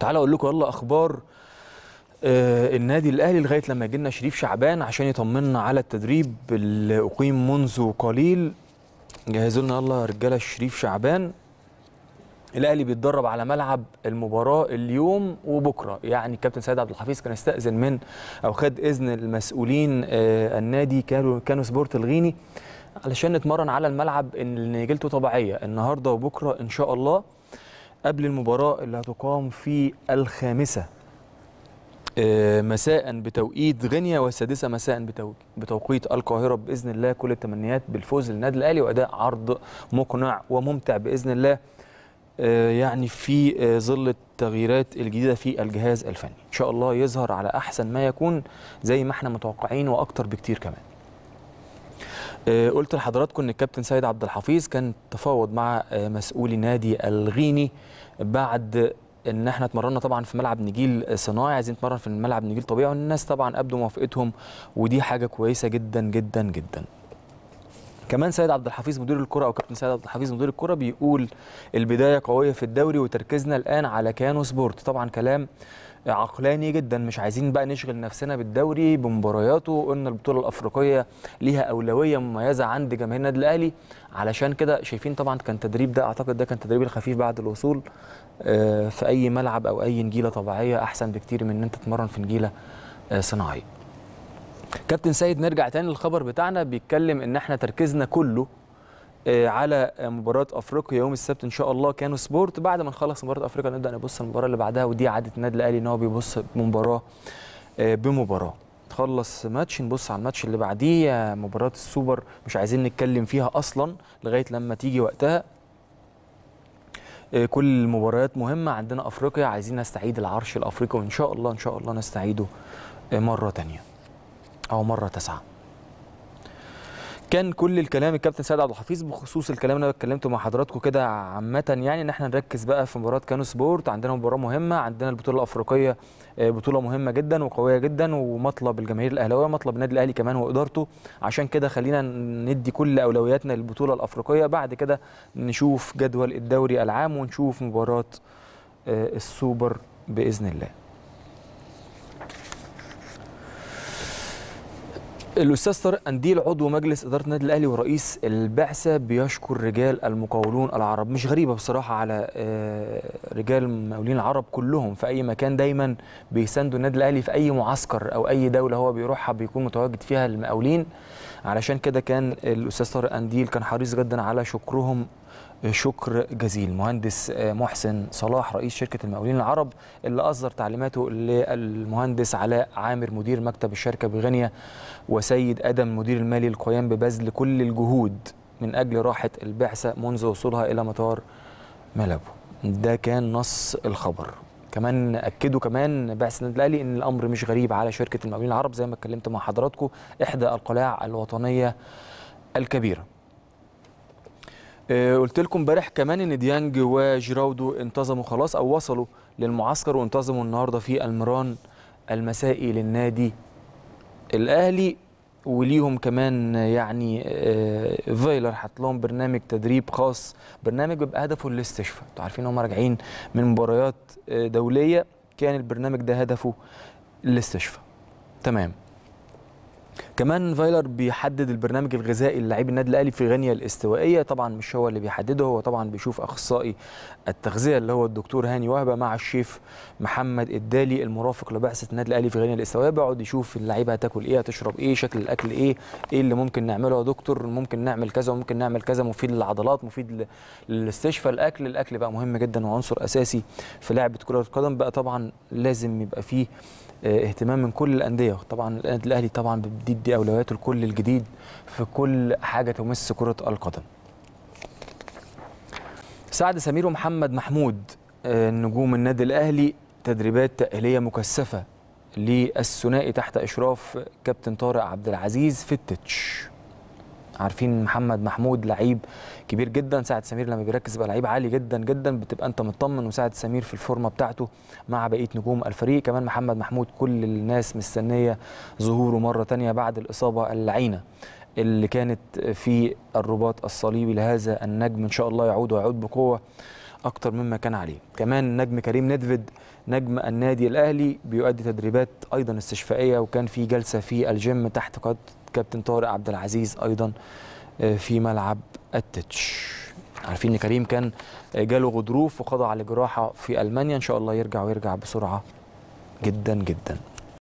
تعالى اقول لكم يلا اخبار آه النادي الاهلي لغايه لما يجي لنا شريف شعبان عشان يطمنا على التدريب اللي اقيم منذ قليل جهزوا لنا يلا رجاله شريف شعبان الاهلي بيتدرب على ملعب المباراه اليوم وبكره يعني الكابتن سيد عبد الحفيظ كان استاذن من او خد اذن المسؤولين آه النادي كانوا كانوا سبورت الغيني علشان نتمرن على الملعب ان نجلته طبيعيه النهارده وبكره ان شاء الله قبل المباراة اللي هتقام في الخامسة آه، مساء بتوقيت غينيا والسادسة مساء بتوقيت القاهرة بإذن الله كل التمنيات بالفوز للنادي الأهلي وأداء عرض مقنع وممتع بإذن الله آه، يعني في آه، ظل التغييرات الجديدة في الجهاز الفني إن شاء الله يظهر على أحسن ما يكون زي ما احنا متوقعين وأكتر بكتير كمان آه، قلت لحضراتكم ان الكابتن سيد عبد الحفيظ كان تفاوض مع آه، مسؤولي نادي الغيني بعد ان احنا اتمرنا طبعا في ملعب نجيل صناعي عايزين نتمرن في الملعب نجيل طبيعي والناس طبعا ابدوا موافقتهم ودي حاجه كويسه جدا جدا جدا كمان سيد عبد الحفيظ مدير الكره او كابتن سيد عبد الحفيظ مدير الكره بيقول البدايه قويه في الدوري وتركيزنا الان على كيانو سبورت طبعا كلام عقلاني جدا مش عايزين بقى نشغل نفسنا بالدوري بمبارياته قلنا البطوله الافريقيه ليها اولويه مميزه عند جماهير النادي الاهلي علشان كده شايفين طبعا كان تدريب ده اعتقد ده كان تدريب الخفيف بعد الوصول آه، في اي ملعب او اي نجيله طبيعيه احسن بكتير من ان انت تتمرن في نجيله آه، صناعيه كابتن سيد نرجع تاني للخبر بتاعنا بيتكلم ان احنا تركيزنا كله آه، على مباراة افريقيا يوم السبت ان شاء الله كانوا سبورت بعد ما نخلص مباراة افريقيا نبدا نبص المباراة اللي بعدها ودي عادة النادي الاهلي ان هو بيبص مباراة بمباراة تخلص آه، ماتش نبص على الماتش اللي بعديه آه، مباراة السوبر مش عايزين نتكلم فيها اصلا لغاية لما تيجي وقتها كل المباريات مهمة عندنا افريقيا عايزين نستعيد العرش الافريقي وان شاء الله ان شاء الله نستعيده مرة ثانيه أو مرة تسعة كان كل الكلام الكابتن سيد عبد الحفيظ بخصوص الكلام اللي انا اتكلمته مع حضراتكم كده عامه يعني ان احنا نركز بقى في مباراه كانو سبورت عندنا مباراه مهمه عندنا البطوله الافريقيه آه، بطوله مهمه جدا وقويه جدا ومطلب الجماهير الاهلاويه ومطلب النادي الاهلي كمان وادارته عشان كده خلينا ندي كل اولوياتنا للبطوله الافريقيه بعد كده نشوف جدول الدوري العام ونشوف مباراه آه، السوبر باذن الله الاستاذ طارق قنديل عضو مجلس اداره النادي الاهلي ورئيس البعثه بيشكر رجال المقاولون العرب مش غريبه بصراحه على آه، رجال المقاولين العرب كلهم في اي مكان دايما بيساندوا النادي الاهلي في اي معسكر او اي دوله هو بيروحها بيكون متواجد فيها المقاولين علشان كده كان الاستاذ طارق قنديل كان حريص جدا على شكرهم شكر جزيل مهندس محسن صلاح رئيس شركة المقاولين العرب اللي أصدر تعليماته للمهندس علاء عامر مدير مكتب الشركة بغنية وسيد أدم مدير المالي القيام ببذل كل الجهود من أجل راحة البعثة منذ وصولها إلى مطار ملابو ده كان نص الخبر كمان اكدوا كمان بعثه النادي الاهلي ان الامر مش غريب على شركه المقاولين العرب زي ما اتكلمت مع حضراتكم احدى القلاع الوطنيه الكبيره آه، قلت لكم امبارح كمان ان ديانج وجيراودو انتظموا خلاص او وصلوا للمعسكر وانتظموا النهارده في المران المسائي للنادي الاهلي وليهم كمان يعني آه، فيلر حط لهم برنامج تدريب خاص برنامج بيبقى هدفه الاستشفاء انتوا عارفين ان هم راجعين من مباريات آه، دوليه كان البرنامج ده هدفه الاستشفاء تمام كمان فايلر بيحدد البرنامج الغذائي للاعبي النادي الاهلي في غينيا الاستوائيه طبعا مش هو اللي بيحدده هو طبعا بيشوف اخصائي التغذيه اللي هو الدكتور هاني وهبه مع الشيف محمد الدالي المرافق لبعثه النادي الاهلي في غينيا الاستوائيه بيقعد يشوف اللعيبه هتاكل ايه هتشرب ايه شكل الاكل ايه ايه اللي ممكن نعمله يا دكتور ممكن نعمل كذا وممكن نعمل كذا مفيد للعضلات مفيد للاستشفاء الاكل الاكل بقى مهم جدا وعنصر اساسي في لعبه كره القدم بقى طبعا لازم يبقى فيه آه، اهتمام من كل الانديه طبعا الاهلي طبعا بيدي بيدي أولوياته لكل الجديد في كل حاجة تمس كرة القدم سعد سمير ومحمد محمود آه، نجوم النادي الأهلي تدريبات تأهيلية مكثفة للثنائي تحت إشراف كابتن طارق عبد العزيز في التتش عارفين محمد محمود لعيب كبير جدا سعد سمير لما بيركز بقى لعيب عالي جدا جدا بتبقى انت مطمن وسعد سمير في الفورمه بتاعته مع بقيه نجوم الفريق كمان محمد محمود كل الناس مستنيه ظهوره مره ثانيه بعد الاصابه اللعينه اللي كانت في الرباط الصليبي لهذا النجم ان شاء الله يعود ويعود بقوه اكتر مما كان عليه كمان نجم كريم ندفد نجم النادي الاهلي بيؤدي تدريبات ايضا استشفائيه وكان في جلسه في الجيم تحت قياده كابتن طارق عبد العزيز ايضا آه، في ملعب التتش عارفين ان كريم كان آه، جاله غضروف وخضع لجراحه في المانيا ان شاء الله يرجع ويرجع بسرعه جدا جدا